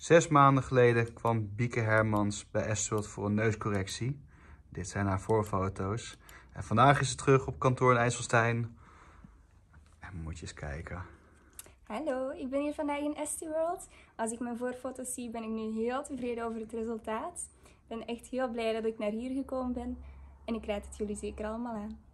Zes maanden geleden kwam Bieke Hermans bij Estworld voor een neuscorrectie. Dit zijn haar voorfoto's. En vandaag is ze terug op kantoor in IJsselstein. En moet je eens kijken. Hallo, ik ben hier vandaag in Estworld. Als ik mijn voorfoto's zie, ben ik nu heel tevreden over het resultaat. Ik ben echt heel blij dat ik naar hier gekomen ben. En ik raad het jullie zeker allemaal aan.